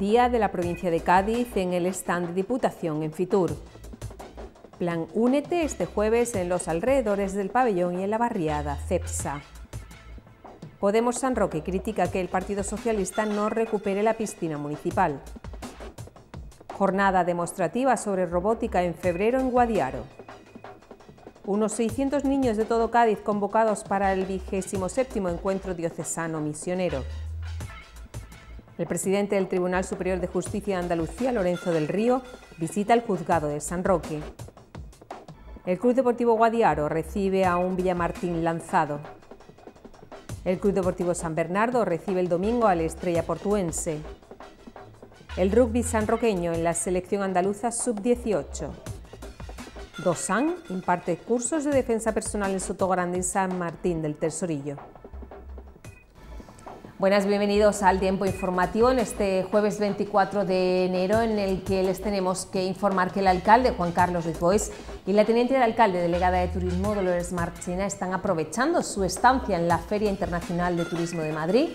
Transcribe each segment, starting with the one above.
Día de la provincia de Cádiz en el stand de Diputación en Fitur. Plan Únete este jueves en los alrededores del pabellón y en la barriada CEPSA. Podemos San Roque critica que el Partido Socialista no recupere la piscina municipal. Jornada demostrativa sobre robótica en febrero en Guadiaro. Unos 600 niños de todo Cádiz convocados para el séptimo encuentro diocesano misionero. El presidente del Tribunal Superior de Justicia de Andalucía, Lorenzo del Río, visita el juzgado de San Roque. El Club Deportivo Guadiaro recibe a un Villamartín lanzado. El Club Deportivo San Bernardo recibe el domingo a la Estrella Portuense. El rugby sanroqueño en la selección andaluza sub-18. Dosan imparte cursos de defensa personal en Sotogrande y San Martín del Tesorillo. Buenas, bienvenidos al tiempo informativo en este jueves 24 de enero en el que les tenemos que informar que el alcalde Juan Carlos Ruiz y la teniente de alcalde delegada de Turismo Dolores Marchena están aprovechando su estancia en la Feria Internacional de Turismo de Madrid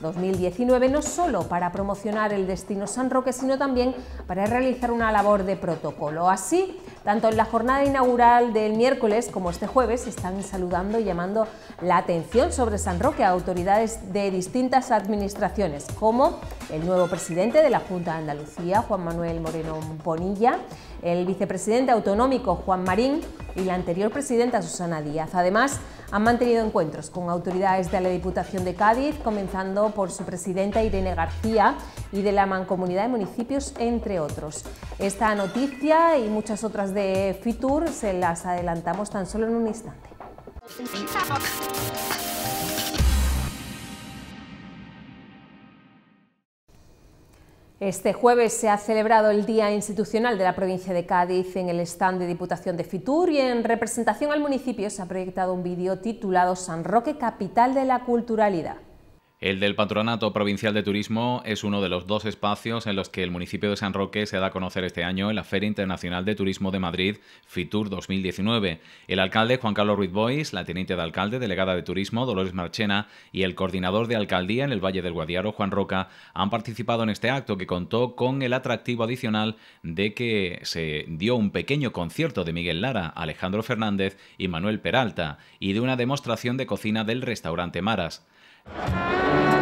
2019 no solo para promocionar el destino San Roque, sino también para realizar una labor de protocolo. Así, tanto en la jornada inaugural del miércoles como este jueves están saludando y llamando la atención sobre San Roque a autoridades de distintas administraciones, como el nuevo presidente de la Junta de Andalucía, Juan Manuel Moreno Bonilla, el vicepresidente autonómico Juan Marín y la anterior presidenta Susana Díaz. Además, han mantenido encuentros con autoridades de la Diputación de Cádiz, comenzando por su presidenta Irene García y de la Mancomunidad de Municipios, entre otros. Esta noticia y muchas otras de Fitur se las adelantamos tan solo en un instante. Este jueves se ha celebrado el Día Institucional de la provincia de Cádiz en el stand de Diputación de Fitur y en representación al municipio se ha proyectado un vídeo titulado San Roque, capital de la culturalidad. El del Patronato Provincial de Turismo es uno de los dos espacios en los que el municipio de San Roque se da a conocer este año en la Feria Internacional de Turismo de Madrid, FITUR 2019. El alcalde Juan Carlos Ruiz Bois, la teniente de alcalde delegada de Turismo Dolores Marchena y el coordinador de alcaldía en el Valle del Guadiaro, Juan Roca, han participado en este acto que contó con el atractivo adicional de que se dio un pequeño concierto de Miguel Lara, Alejandro Fernández y Manuel Peralta y de una demostración de cocina del restaurante Maras. Thank you.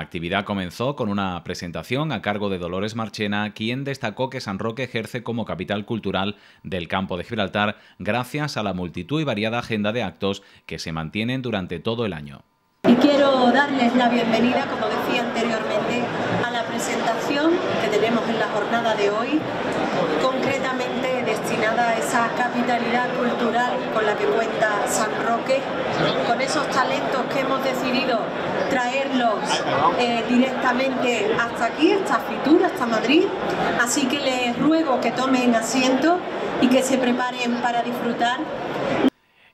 La actividad comenzó con una presentación a cargo de Dolores Marchena, quien destacó que San Roque ejerce como capital cultural del campo de Gibraltar gracias a la multitud y variada agenda de actos que se mantienen durante todo el año. Y quiero darles la bienvenida, como decía anteriormente, a la presentación que tenemos en la jornada de hoy nada esa capitalidad cultural con la que cuenta San Roque, con esos talentos que hemos decidido traerlos eh, directamente hasta aquí, hasta Fitur, hasta Madrid. Así que les ruego que tomen asiento y que se preparen para disfrutar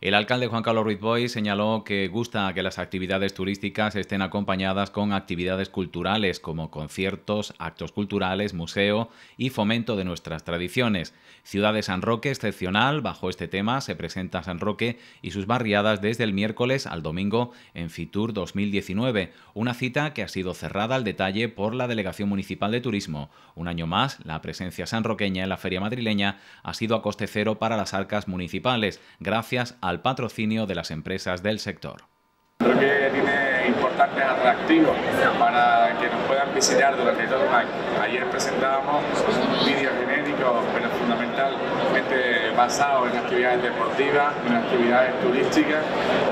el alcalde Juan Carlos Ruiz Boy señaló que gusta que las actividades turísticas estén acompañadas con actividades culturales como conciertos, actos culturales, museo y fomento de nuestras tradiciones. Ciudad de San Roque, excepcional, bajo este tema se presenta San Roque y sus barriadas desde el miércoles al domingo en Fitur 2019, una cita que ha sido cerrada al detalle por la Delegación Municipal de Turismo. Un año más, la presencia sanroqueña en la feria madrileña ha sido a coste cero para las arcas municipales, gracias a al patrocinio de las empresas del sector. Creo que tiene importantes atractivos para que nos puedan visitar durante todo el año. Ayer presentábamos un vídeo genérico, pero fundamentalmente basado en actividades deportivas, en actividades turísticas.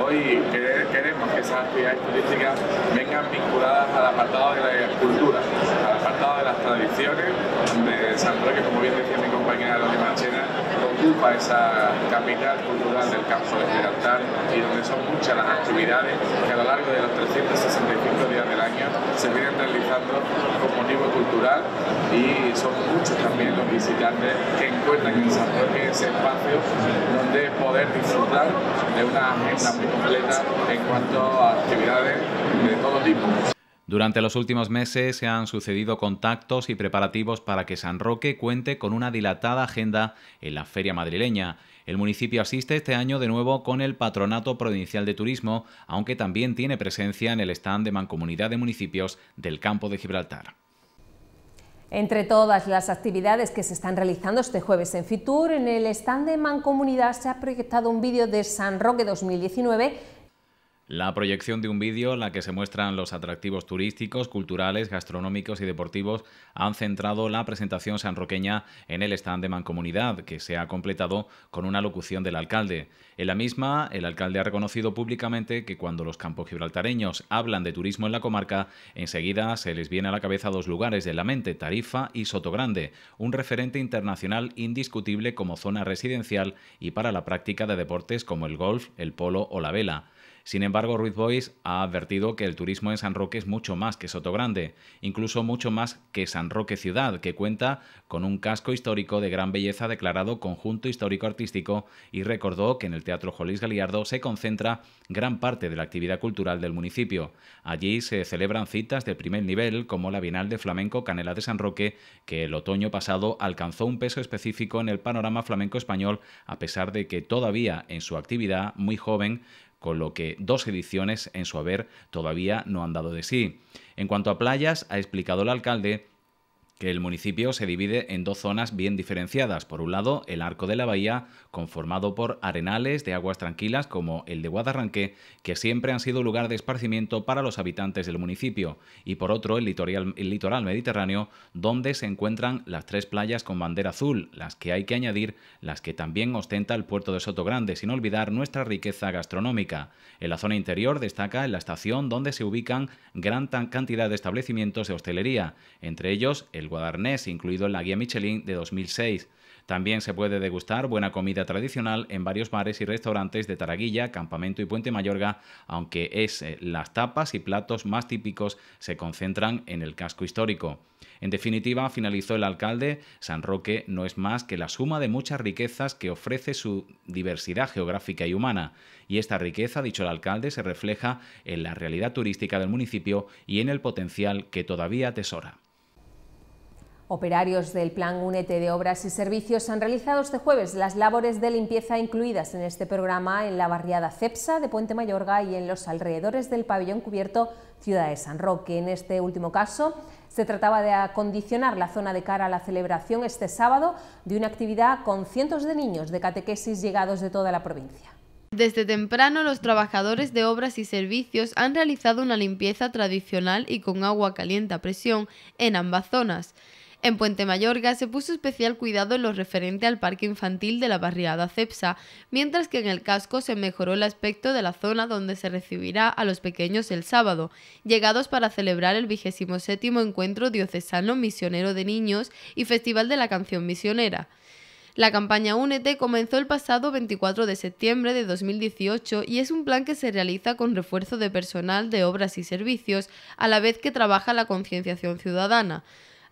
Hoy queremos que esas actividades turísticas vengan vinculadas al apartado de la cultura, al apartado de las tradiciones de San Roque, como bien decía mi compañera Lorena Chena, para esa capital cultural del campo de Gibraltar y donde son muchas las actividades que a lo largo de los 365 días del año se vienen realizando con motivo cultural y son muchos también los visitantes que encuentran en San Jorge ese espacio donde poder disfrutar de una agenda muy completa en cuanto a actividades de todo tipo. Durante los últimos meses se han sucedido contactos y preparativos para que San Roque cuente con una dilatada agenda en la feria madrileña. El municipio asiste este año de nuevo con el Patronato Provincial de Turismo, aunque también tiene presencia en el stand de Mancomunidad de Municipios del Campo de Gibraltar. Entre todas las actividades que se están realizando este jueves en Fitur, en el stand de Mancomunidad se ha proyectado un vídeo de San Roque 2019 la proyección de un vídeo en la que se muestran los atractivos turísticos, culturales, gastronómicos y deportivos han centrado la presentación sanroqueña en el stand de Mancomunidad, que se ha completado con una locución del alcalde. En la misma, el alcalde ha reconocido públicamente que cuando los campos gibraltareños hablan de turismo en la comarca, enseguida se les viene a la cabeza dos lugares de la mente, Tarifa y Sotogrande, un referente internacional indiscutible como zona residencial y para la práctica de deportes como el golf, el polo o la vela. Sin embargo, Ruiz Bois ha advertido que el turismo en San Roque es mucho más que Sotogrande, incluso mucho más que San Roque ciudad, que cuenta con un casco histórico de gran belleza declarado conjunto histórico artístico y recordó que en el Teatro Jolís Galiardo se concentra gran parte de la actividad cultural del municipio. Allí se celebran citas de primer nivel como la Bienal de Flamenco Canela de San Roque, que el otoño pasado alcanzó un peso específico en el panorama flamenco español, a pesar de que todavía en su actividad muy joven con lo que dos ediciones en su haber todavía no han dado de sí. En cuanto a playas, ha explicado el alcalde que el municipio se divide en dos zonas bien diferenciadas. Por un lado, el arco de la bahía, conformado por arenales de aguas tranquilas como el de Guadarranque, que siempre han sido lugar de esparcimiento para los habitantes del municipio, y por otro, el litoral, mediterráneo, donde se encuentran las tres playas con bandera azul, las que hay que añadir, las que también ostenta el puerto de Soto Grande, sin olvidar nuestra riqueza gastronómica. En la zona interior destaca la estación donde se ubican gran cantidad de establecimientos de hostelería, entre ellos el el Guadarnés, incluido en la Guía Michelin de 2006. También se puede degustar buena comida tradicional en varios bares y restaurantes de Taraguilla, Campamento y Puente Mayorga, aunque es eh, las tapas y platos más típicos se concentran en el casco histórico. En definitiva, finalizó el alcalde, San Roque no es más que la suma de muchas riquezas que ofrece su diversidad geográfica y humana, y esta riqueza, dicho el alcalde, se refleja en la realidad turística del municipio y en el potencial que todavía atesora. Operarios del Plan UNETE de Obras y Servicios han realizado este jueves las labores de limpieza incluidas en este programa en la barriada Cepsa de Puente Mayorga y en los alrededores del pabellón cubierto Ciudad de San Roque. En este último caso, se trataba de acondicionar la zona de cara a la celebración este sábado de una actividad con cientos de niños de catequesis llegados de toda la provincia. Desde temprano los trabajadores de obras y servicios han realizado una limpieza tradicional y con agua caliente a presión en ambas zonas. En Puente Mayorga se puso especial cuidado en lo referente al parque infantil de la barriada Cepsa, mientras que en el casco se mejoró el aspecto de la zona donde se recibirá a los pequeños el sábado, llegados para celebrar el 27 Encuentro Diocesano Misionero de Niños y Festival de la Canción Misionera. La campaña Únete comenzó el pasado 24 de septiembre de 2018 y es un plan que se realiza con refuerzo de personal de obras y servicios, a la vez que trabaja la concienciación ciudadana.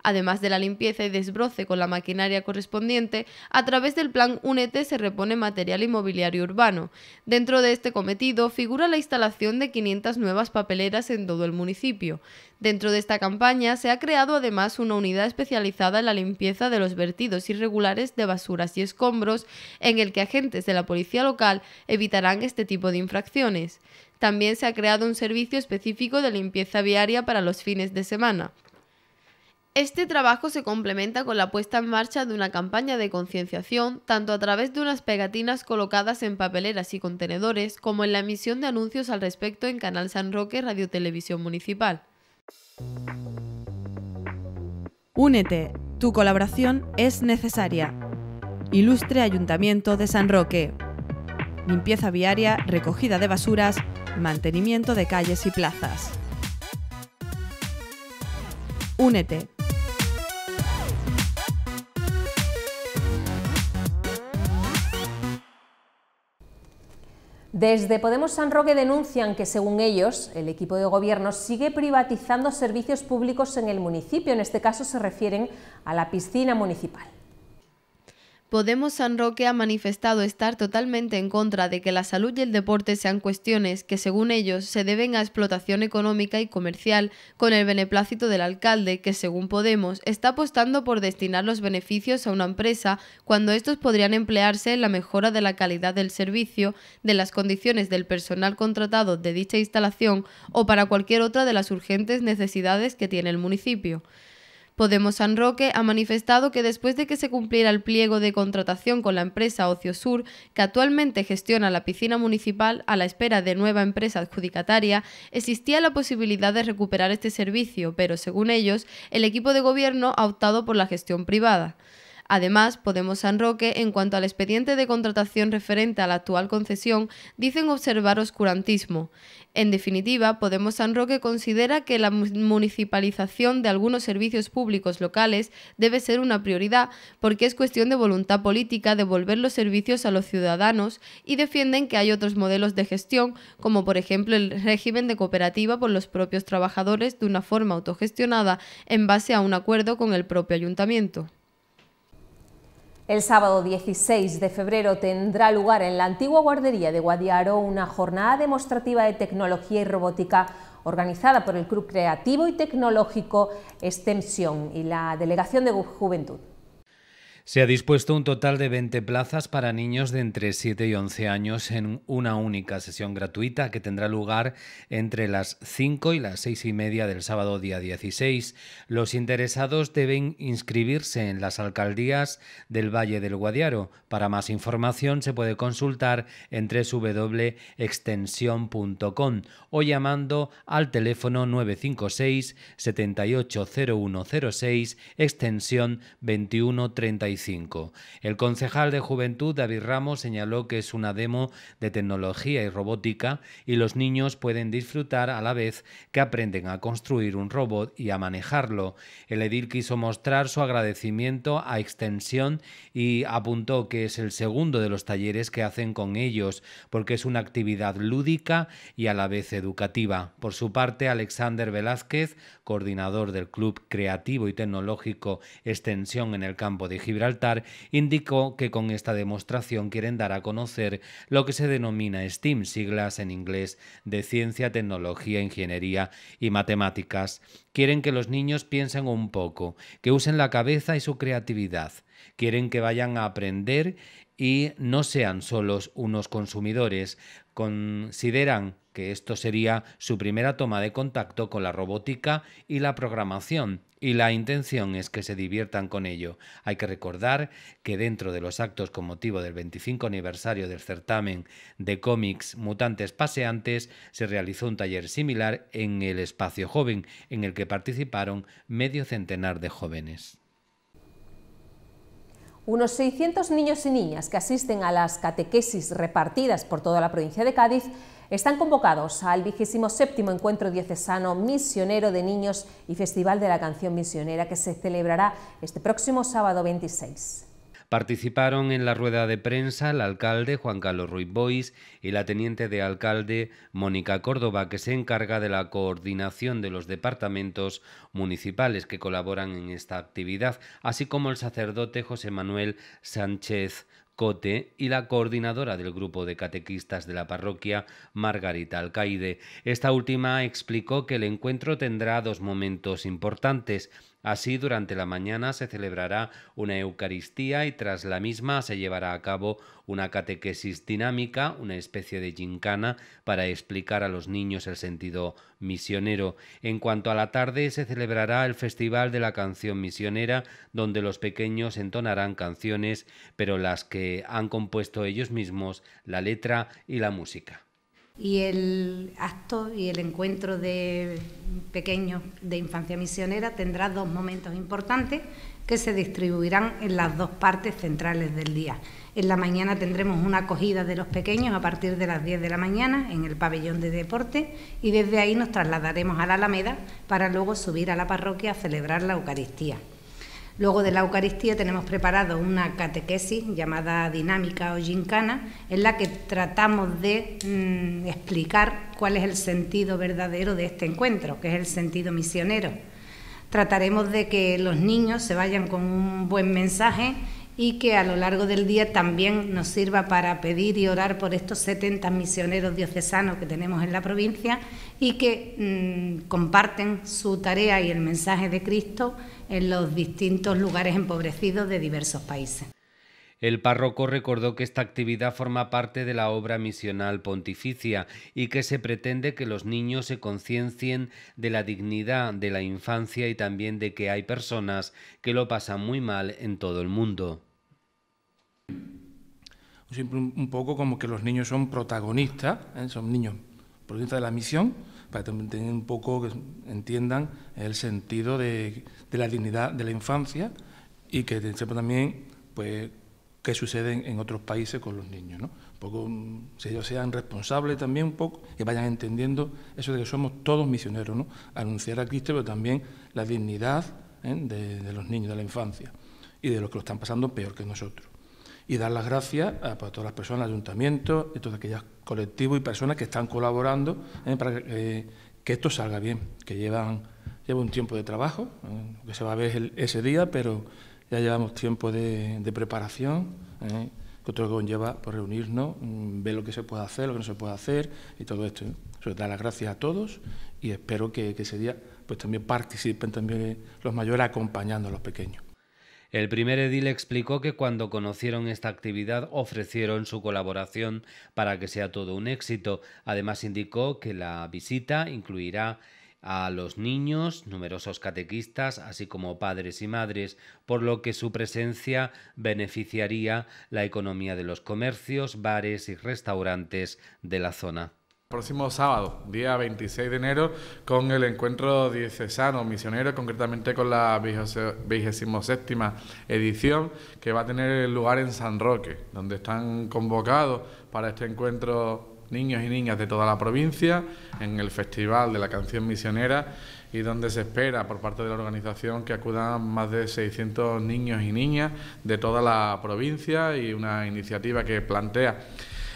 Además de la limpieza y desbroce con la maquinaria correspondiente, a través del plan UNETE se repone material inmobiliario urbano. Dentro de este cometido figura la instalación de 500 nuevas papeleras en todo el municipio. Dentro de esta campaña se ha creado además una unidad especializada en la limpieza de los vertidos irregulares de basuras y escombros, en el que agentes de la policía local evitarán este tipo de infracciones. También se ha creado un servicio específico de limpieza viaria para los fines de semana. Este trabajo se complementa con la puesta en marcha de una campaña de concienciación, tanto a través de unas pegatinas colocadas en papeleras y contenedores, como en la emisión de anuncios al respecto en Canal San Roque Radio Televisión Municipal. Únete, tu colaboración es necesaria. Ilustre Ayuntamiento de San Roque. Limpieza viaria, recogida de basuras, mantenimiento de calles y plazas. Únete, Desde Podemos San Roque denuncian que, según ellos, el equipo de gobierno sigue privatizando servicios públicos en el municipio. En este caso se refieren a la piscina municipal. Podemos San Roque ha manifestado estar totalmente en contra de que la salud y el deporte sean cuestiones que, según ellos, se deben a explotación económica y comercial, con el beneplácito del alcalde, que, según Podemos, está apostando por destinar los beneficios a una empresa cuando estos podrían emplearse en la mejora de la calidad del servicio, de las condiciones del personal contratado de dicha instalación o para cualquier otra de las urgentes necesidades que tiene el municipio. Podemos San Roque ha manifestado que después de que se cumpliera el pliego de contratación con la empresa Ocio Sur, que actualmente gestiona la piscina municipal a la espera de nueva empresa adjudicataria, existía la posibilidad de recuperar este servicio, pero según ellos, el equipo de gobierno ha optado por la gestión privada. Además, Podemos San Roque, en cuanto al expediente de contratación referente a la actual concesión, dicen observar oscurantismo. En definitiva, Podemos San Roque considera que la municipalización de algunos servicios públicos locales debe ser una prioridad porque es cuestión de voluntad política devolver los servicios a los ciudadanos y defienden que hay otros modelos de gestión, como por ejemplo el régimen de cooperativa por los propios trabajadores de una forma autogestionada en base a un acuerdo con el propio ayuntamiento. El sábado 16 de febrero tendrá lugar en la antigua guardería de Guadiaro una jornada demostrativa de tecnología y robótica organizada por el Club Creativo y Tecnológico Extensión y la Delegación de Juventud. Se ha dispuesto un total de 20 plazas para niños de entre 7 y 11 años en una única sesión gratuita que tendrá lugar entre las 5 y las 6 y media del sábado día 16. Los interesados deben inscribirse en las alcaldías del Valle del Guadiaro. Para más información se puede consultar en www.extensión.com o llamando al teléfono 956 780106 extensión 2135. El concejal de Juventud, David Ramos, señaló que es una demo de tecnología y robótica y los niños pueden disfrutar a la vez que aprenden a construir un robot y a manejarlo. El edil quiso mostrar su agradecimiento a Extensión y apuntó que es el segundo de los talleres que hacen con ellos, porque es una actividad lúdica y a la vez educativa. Por su parte, Alexander Velázquez, coordinador del Club Creativo y Tecnológico Extensión en el campo de Gibraltar, indicó que con esta demostración quieren dar a conocer lo que se denomina STEAM, siglas en inglés de Ciencia, Tecnología, Ingeniería y Matemáticas. Quieren que los niños piensen un poco, que usen la cabeza y su creatividad. Quieren que vayan a aprender y no sean solos unos consumidores. Consideran que esto sería su primera toma de contacto con la robótica y la programación, y la intención es que se diviertan con ello. Hay que recordar que dentro de los actos con motivo del 25 aniversario del certamen de cómics Mutantes Paseantes se realizó un taller similar en el Espacio Joven, en el que participaron medio centenar de jóvenes. Unos 600 niños y niñas que asisten a las catequesis repartidas por toda la provincia de Cádiz están convocados al séptimo Encuentro Diocesano Misionero de Niños y Festival de la Canción Misionera que se celebrará este próximo sábado 26. Participaron en la rueda de prensa el alcalde Juan Carlos Ruiz Bois y la teniente de alcalde Mónica Córdoba, que se encarga de la coordinación de los departamentos municipales que colaboran en esta actividad, así como el sacerdote José Manuel Sánchez Cote y la coordinadora del grupo de catequistas de la parroquia, Margarita Alcaide. Esta última explicó que el encuentro tendrá dos momentos importantes Así, durante la mañana se celebrará una Eucaristía y tras la misma se llevará a cabo una catequesis dinámica, una especie de gincana, para explicar a los niños el sentido misionero. En cuanto a la tarde, se celebrará el Festival de la Canción Misionera, donde los pequeños entonarán canciones, pero las que han compuesto ellos mismos, la letra y la música y el acto y el encuentro de pequeños de infancia misionera tendrá dos momentos importantes que se distribuirán en las dos partes centrales del día. En la mañana tendremos una acogida de los pequeños a partir de las 10 de la mañana en el pabellón de deporte y desde ahí nos trasladaremos a la Alameda para luego subir a la parroquia a celebrar la Eucaristía. Luego de la Eucaristía tenemos preparado una catequesis llamada dinámica o en la que tratamos de mm, explicar cuál es el sentido verdadero de este encuentro, que es el sentido misionero. Trataremos de que los niños se vayan con un buen mensaje y que a lo largo del día también nos sirva para pedir y orar por estos 70 misioneros diocesanos que tenemos en la provincia y que mm, comparten su tarea y el mensaje de Cristo en los distintos lugares empobrecidos de diversos países. El párroco recordó que esta actividad forma parte de la obra misional pontificia y que se pretende que los niños se conciencien de la dignidad de la infancia y también de que hay personas que lo pasan muy mal en todo el mundo. Siempre un, poco como que los niños son protagonistas, ¿eh? son niños protagonistas de la misión, para que un poco que entiendan el sentido de, la dignidad de la infancia y que sepan también pues, qué sucede en otros países con los niños. ¿no? poco, mm, si ellos sean responsables también un poco, que vayan entendiendo eso de que somos todos misioneros, ¿no? anunciar a Cristo, pero también la dignidad ¿eh? de, de los niños, de la infancia y de los que lo están pasando peor que nosotros y dar las gracias a pues, todas las personas, ayuntamientos ayuntamiento, todos aquellos colectivos y personas que están colaborando eh, para eh, que esto salga bien, que llevan lleva un tiempo de trabajo, eh, que se va a ver ese día, pero ya llevamos tiempo de, preparación, que otro conlleva por pues, reunirnos, mm, ver lo que se puede hacer, lo que no se puede hacer y todo esto. dar las gracias a todos y espero que, que ese día pues también participen también los mayores acompañando a los pequeños. El primer edil explicó que cuando conocieron esta actividad ofrecieron su colaboración para que sea todo un éxito. Además indicó que la visita incluirá a los niños, numerosos catequistas, así como padres y madres, por lo que su presencia beneficiaría la economía de los comercios, bares y restaurantes de la zona próximo sábado, día 26 de enero, con el encuentro diocesano misionero, concretamente con la 27 edición, que va a tener lugar en San Roque, donde están convocados para este encuentro niños y niñas de toda la provincia en el Festival de la Canción Misionera y donde se espera por parte de la organización que acudan más de 600 niños y niñas de toda la provincia y una iniciativa que plantea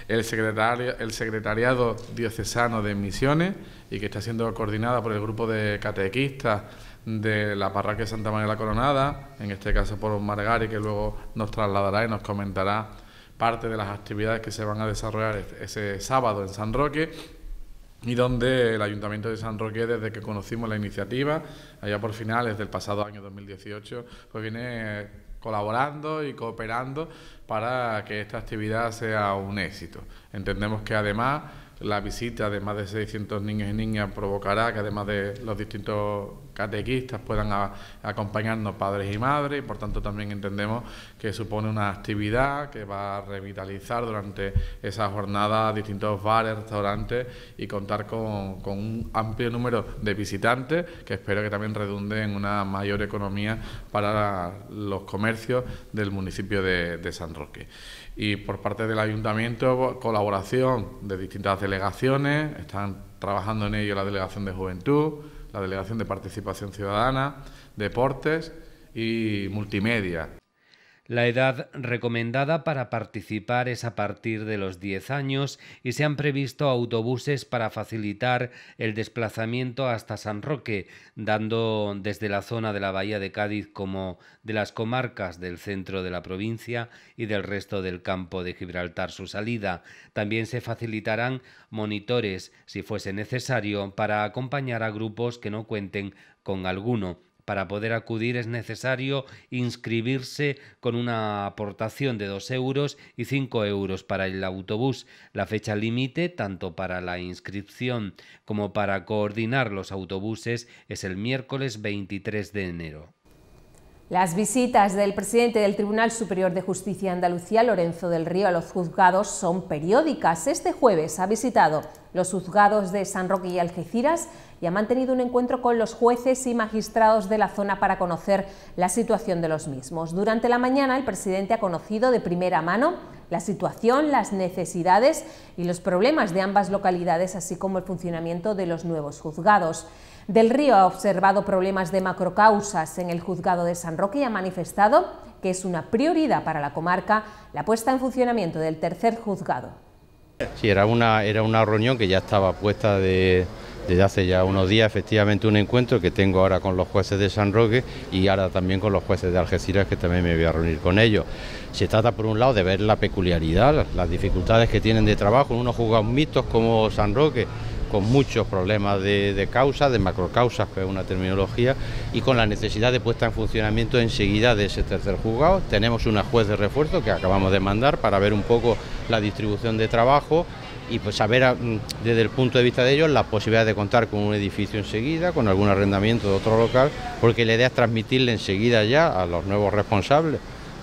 el, secretario, el Secretariado Diocesano de Misiones y que está siendo coordinada por el grupo de catequistas de la parroquia Santa María la Coronada, en este caso por Margari, que luego nos trasladará y nos comentará parte de las actividades que se van a desarrollar ese sábado en San Roque y donde el Ayuntamiento de San Roque, desde que conocimos la iniciativa, allá por finales del pasado año 2018, pues viene colaborando y cooperando para que esta actividad sea un éxito. Entendemos que además la visita de más de 600 niños y niñas provocará que además de los distintos catequistas puedan acompañarnos padres y madres y por tanto también entendemos que supone una actividad que va a revitalizar durante esa jornada distintos bares, restaurantes y contar con, con un amplio número de visitantes que espero que también redunde en una mayor economía para los comercios del municipio de San Roque y por parte del ayuntamiento colaboración de distintas delegaciones, están trabajando en ello la delegación de juventud, la delegación de participación ciudadana, deportes y multimedia. La edad recomendada para participar es a partir de los 10 años y se han previsto autobuses para facilitar el desplazamiento hasta San Roque, dando desde la zona de la Bahía de Cádiz como de las comarcas del centro de la provincia y del resto del campo de Gibraltar su salida. También se facilitarán monitores, si fuese necesario, para acompañar a grupos que no cuenten con alguno. Para poder acudir es necesario inscribirse con una aportación de 2 euros y 5 euros para el autobús. La fecha límite, tanto para la inscripción como para coordinar los autobuses, es el miércoles 23 de enero. Las visitas del presidente del Tribunal Superior de Justicia de Andalucía, Lorenzo del Río, a los juzgados son periódicas. Este jueves ha visitado los juzgados de San Roque y Algeciras y ha mantenido un encuentro con los jueces y magistrados de la zona para conocer la situación de los mismos. Durante la mañana, el presidente ha conocido de primera mano la situación, las necesidades y los problemas de ambas localidades, así como el funcionamiento de los nuevos juzgados. Del Río ha observado problemas de macrocausas en el juzgado de San Roque y ha manifestado que es una prioridad para la comarca la puesta en funcionamiento del tercer juzgado. Sí, era una, era una reunión que ya estaba puesta de, desde hace ya unos días efectivamente un encuentro que tengo ahora con los jueces de San Roque y ahora también con los jueces de Algeciras que también me voy a reunir con ellos. Se trata por un lado de ver la peculiaridad, las dificultades que tienen de trabajo en unos juzgados mixtos como San Roque con muchos problemas de, causas, de macrocausas, que es una terminología, y con la necesidad de puesta en funcionamiento enseguida de ese tercer juzgado. Tenemos una juez de refuerzo que acabamos de mandar para ver un poco la distribución de trabajo y pues saber ah, mm, desde el punto de vista de ellos la posibilidad de contar con un edificio enseguida, con algún arrendamiento de otro local, porque la idea es transmitirle enseguida ya a los nuevos responsables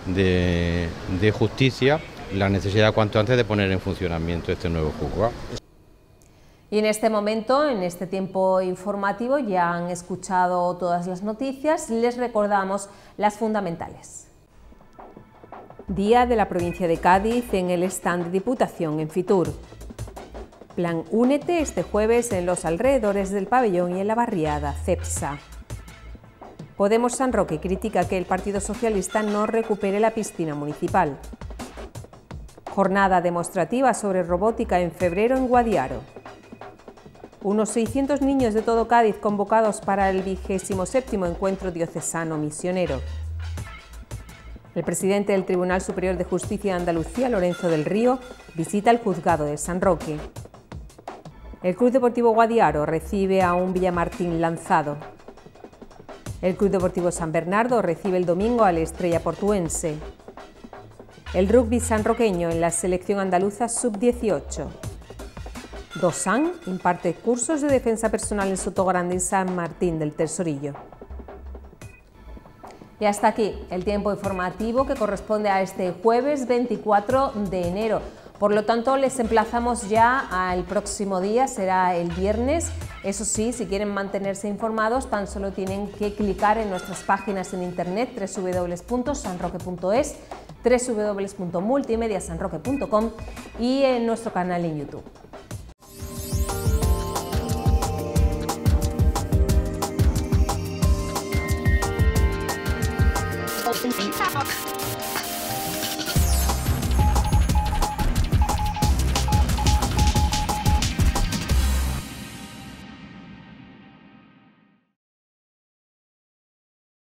de justicia la necesidad cuanto antes de poner en funcionamiento este nuevo juzgado. Y en este momento, en este tiempo informativo, ya han escuchado todas las noticias, les recordamos las fundamentales. Día de la provincia de Cádiz en el stand de Diputación en Fitur. Plan Únete este jueves en los alrededores del pabellón y en la barriada CEPSA. Podemos San Roque critica que el Partido Socialista no recupere la piscina municipal. Jornada demostrativa sobre robótica en febrero en Guadiaro. Unos 600 niños de todo Cádiz convocados para el séptimo Encuentro Diocesano Misionero. El presidente del Tribunal Superior de Justicia de Andalucía, Lorenzo del Río, visita el juzgado de San Roque. El Club Deportivo Guadiaro recibe a un Villamartín lanzado. El Club Deportivo San Bernardo recibe el domingo a la Estrella Portuense. El rugby sanroqueño en la selección andaluza sub-18. Dosan imparte cursos de defensa personal en Sotogrande y San Martín del Tesorillo. Y hasta aquí el tiempo informativo que corresponde a este jueves 24 de enero. Por lo tanto, les emplazamos ya al próximo día, será el viernes. Eso sí, si quieren mantenerse informados, tan solo tienen que clicar en nuestras páginas en internet www.sanroque.es, www.multimediasanroque.com y en nuestro canal en YouTube.